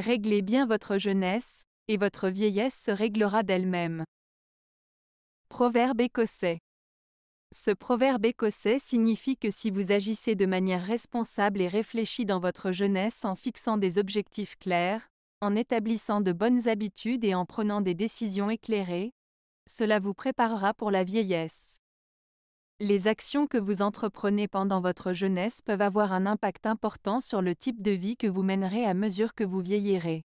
Réglez bien votre jeunesse, et votre vieillesse se réglera d'elle-même. Proverbe écossais. Ce proverbe écossais signifie que si vous agissez de manière responsable et réfléchie dans votre jeunesse en fixant des objectifs clairs, en établissant de bonnes habitudes et en prenant des décisions éclairées, cela vous préparera pour la vieillesse. Les actions que vous entreprenez pendant votre jeunesse peuvent avoir un impact important sur le type de vie que vous mènerez à mesure que vous vieillirez.